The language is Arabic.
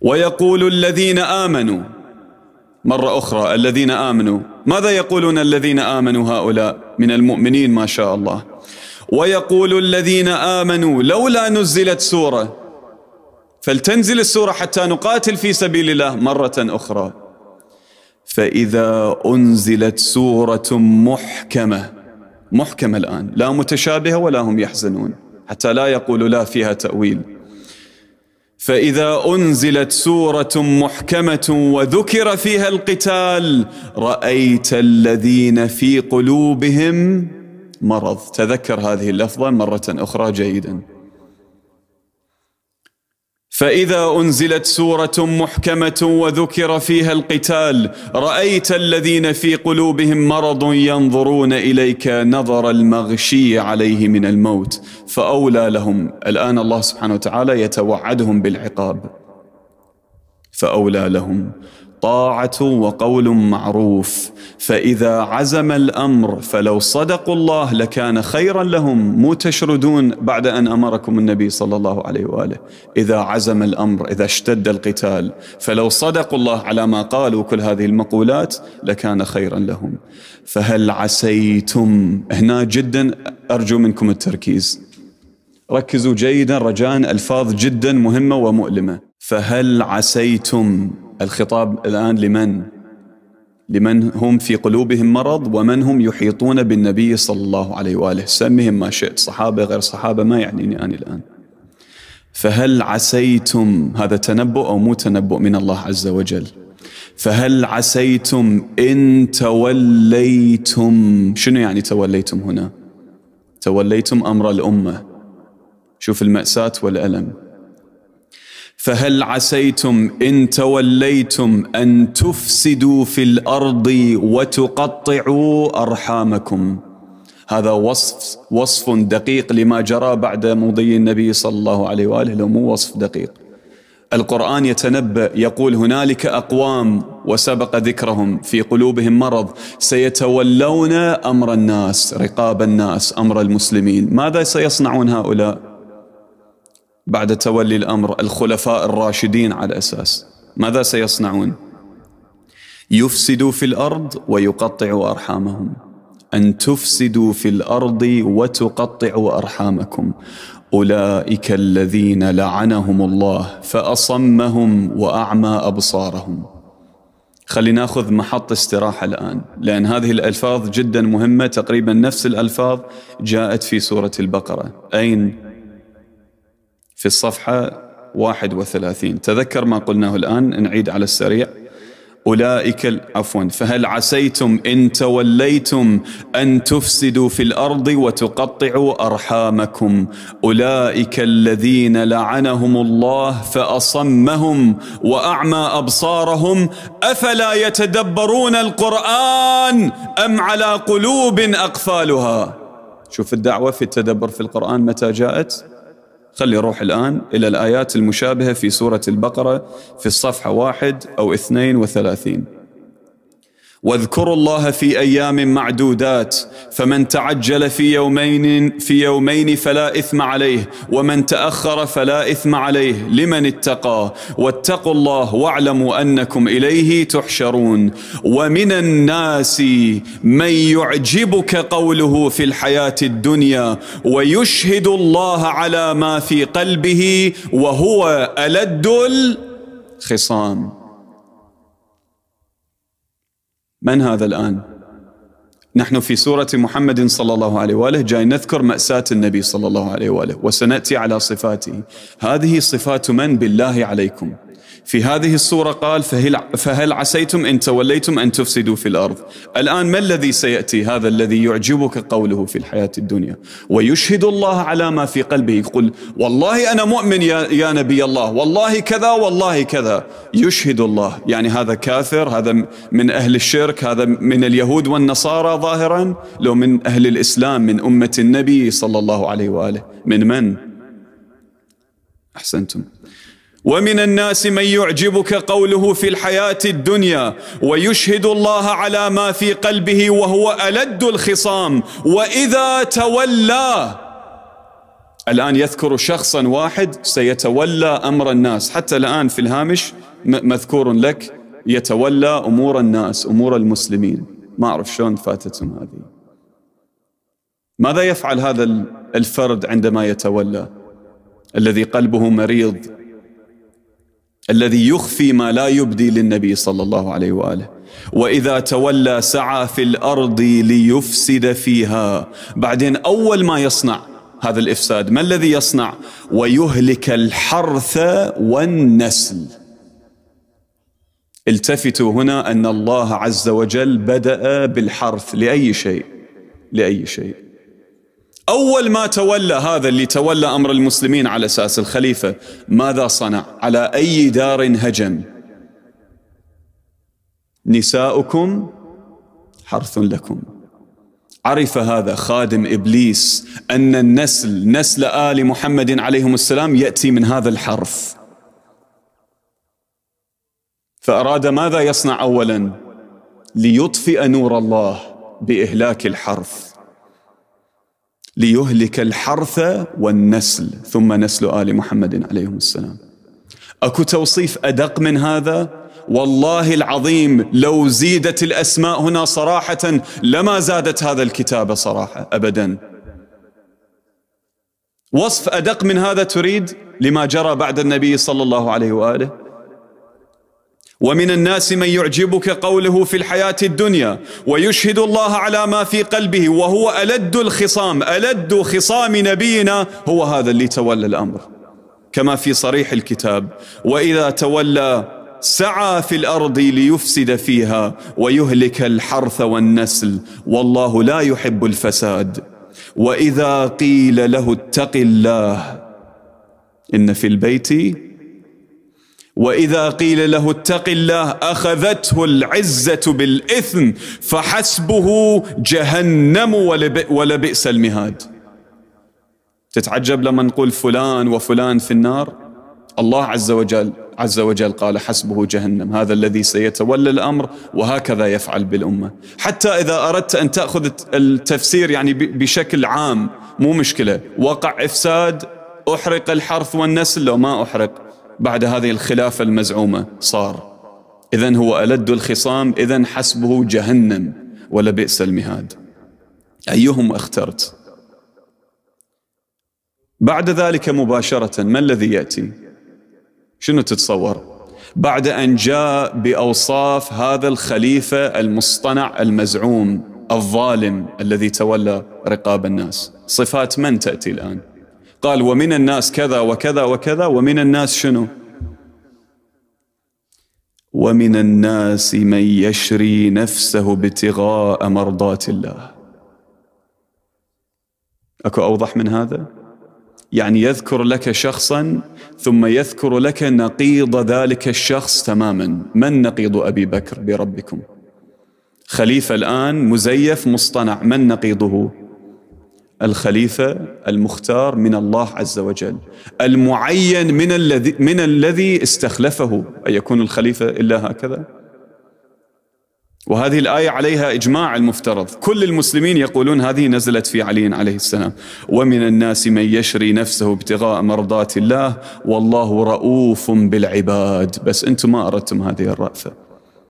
ويقول الذين آمنوا مرة أخرى الذين آمنوا ماذا يقولون الذين آمنوا هؤلاء من المؤمنين ما شاء الله ويقول الذين آمنوا لولا نزلت سورة فلتنزل السورة حتى نقاتل في سبيل الله مرة أخرى فإذا أنزلت سورة محكمة محكمة الآن لا متشابهة ولا هم يحزنون حتى لا يقولوا لا فيها تأويل فاذا انزلت سوره محكمه وذكر فيها القتال رايت الذين في قلوبهم مرض تذكر هذه اللفظه مره اخرى جيدا فاذا انزلت سوره محكمه وذكر فيها القتال رايت الذين في قلوبهم مرض ينظرون اليك نظر المغشي عليه من الموت فأولى لهم الآن الله سبحانه وتعالى يتوعدهم بالعقاب فأولى لهم طاعة وقول معروف فإذا عزم الأمر فلو صدقوا الله لكان خيرا لهم مو تشردون بعد أن أمركم النبي صلى الله عليه وآله إذا عزم الأمر إذا اشتد القتال فلو صدقوا الله على ما قالوا كل هذه المقولات لكان خيرا لهم فهل عسيتم هنا جدا أرجو منكم التركيز ركزوا جيدا رجاء الفاظ جدا مهمه ومؤلمه فهل عسيتم الخطاب الان لمن لمن هم في قلوبهم مرض ومن هم يحيطون بالنبي صلى الله عليه واله سمهم ما شئت صحابه غير صحابه ما يعنيني انا الان فهل عسيتم هذا تنبؤ او مو تنبؤ من الله عز وجل فهل عسيتم ان توليتم شنو يعني توليتم هنا توليتم امر الامه شوف المأساة والألم فهل عسيتم إن توليتم أن تفسدوا في الأرض وتقطعوا أرحامكم هذا وصف وصف دقيق لما جرى بعد مضي النبي صلى الله عليه وآله لو مو وصف دقيق القرآن يتنبأ يقول هنالك أقوام وسبق ذكرهم في قلوبهم مرض سيتولون أمر الناس رقاب الناس أمر المسلمين ماذا سيصنعون هؤلاء؟ بعد تولي الامر الخلفاء الراشدين على اساس ماذا سيصنعون؟ يفسدوا في الارض ويقطعوا ارحامهم ان تفسدوا في الارض وتقطعوا ارحامكم اولئك الذين لعنهم الله فاصمهم واعمى ابصارهم خلينا ناخذ محط استراحه الان لان هذه الالفاظ جدا مهمه تقريبا نفس الالفاظ جاءت في سوره البقره اين في الصفحة 31 تذكر ما قلناه الآن نعيد على السريع أولئك عفوا فهل عسيتم إن توليتم أن تفسدوا في الأرض وتقطعوا أرحامكم أولئك الذين لعنهم الله فأصمهم وأعمى أبصارهم أفلا يتدبرون القرآن أم على قلوب أقفالها شوف الدعوة في التدبر في القرآن متى جاءت خلي نروح الآن إلى الآيات المشابهة في سورة البقرة في الصفحة واحد أو اثنين وثلاثين واذكروا الله في ايام معدودات فمن تعجل في يومين في يومين فلا اثم عليه ومن تاخر فلا اثم عليه لمن اتقى واتقوا الله واعلموا انكم اليه تحشرون ومن الناس من يعجبك قوله في الحياه الدنيا ويشهد الله على ما في قلبه وهو الد الخصام من هذا الآن؟ نحن في سورة محمد صلى الله عليه وآله جاي نذكر مأساة النبي صلى الله عليه وآله وسنأتي على صفاته هذه صفات من بالله عليكم؟ في هذه الصورة قال فهل, فهل عسيتم إن توليتم أن تفسدوا في الأرض الآن ما الذي سيأتي هذا الذي يعجبك قوله في الحياة الدنيا ويشهد الله على ما في قلبه يقول والله أنا مؤمن يا, يا نبي الله والله كذا والله كذا يشهد الله يعني هذا كافر هذا من أهل الشرك هذا من اليهود والنصارى ظاهرا لو من أهل الإسلام من أمة النبي صلى الله عليه وآله من من؟ أحسنتم ومن الناس من يعجبك قوله في الحياة الدنيا ويشهد الله على ما في قلبه وهو ألد الخصام وإذا تولى الآن يذكر شخصا واحد سيتولى أمر الناس حتى الآن في الهامش مذكور لك يتولى أمور الناس أمور المسلمين ما أعرف شلون فاتتهم هذه ماذا يفعل هذا الفرد عندما يتولى الذي قلبه مريض الذي يخفي ما لا يبدي للنبي صلى الله عليه واله واذا تولى سعى في الارض ليفسد فيها بعدين اول ما يصنع هذا الافساد ما الذي يصنع ويهلك الحرث والنسل التفتوا هنا ان الله عز وجل بدا بالحرث لاي شيء لاي شيء أول ما تولى هذا اللي تولى أمر المسلمين على أساس الخليفة ماذا صنع؟ على أي دار هجم؟ نساؤكم حرث لكم عرف هذا خادم إبليس أن النسل نسل آل محمد عليهم السلام يأتي من هذا الحرف فأراد ماذا يصنع أولا ليطفئ نور الله بإهلاك الحرف ليهلك الحرث والنسل ثم نسل آل محمد عليهم السلام أكو توصيف أدق من هذا والله العظيم لو زيدت الأسماء هنا صراحة لما زادت هذا الكتاب صراحة أبدا وصف أدق من هذا تريد لما جرى بعد النبي صلى الله عليه وآله ومن الناس من يعجبك قوله في الحياة الدنيا ويشهد الله على ما في قلبه وهو ألد الخصام ألد خصام نبينا هو هذا اللي تولى الأمر كما في صريح الكتاب وإذا تولى سعى في الارض ليفسد فيها ويهلك الحرث والنسل والله لا يحب الفساد واذا قيل له اتق الله ان في البيت واذا قيل له اتق الله اخذته العزه بالاثم فحسبه جهنم ولبئس المهاد تتعجب لما نقول فلان وفلان في النار الله عز وجل عز وجل قال حسبه جهنم هذا الذي سيتولى الامر وهكذا يفعل بالامه حتى اذا اردت ان تاخذ التفسير يعني بشكل عام مو مشكله وقع افساد احرق الحرث والنسل لو ما احرق بعد هذه الخلافة المزعومة صار إذا هو ألد الخصام إذا حسبه جهنم ولبئس المهاد أيهم اخترت بعد ذلك مباشرة ما الذي يأتي شنو تتصور بعد أن جاء بأوصاف هذا الخليفة المصطنع المزعوم الظالم الذي تولى رقاب الناس صفات من تأتي الآن قال ومن الناس كذا وكذا وكذا ومن الناس شنو ومن الناس من يشري نفسه ابتغاء مرضات الله اكو اوضح من هذا يعني يذكر لك شخصا ثم يذكر لك نقيض ذلك الشخص تماما من نقيض ابي بكر بربكم خليفه الان مزيف مصطنع من نقيضه الخليفة المختار من الله عز وجل المعين من الذي, من الذي استخلفه أن يكون الخليفة إلا هكذا وهذه الآية عليها إجماع المفترض كل المسلمين يقولون هذه نزلت في علي عليه السلام ومن الناس من يشري نفسه ابتغاء مرضات الله والله رؤوف بالعباد بس أنتم ما أردتم هذه الرأفة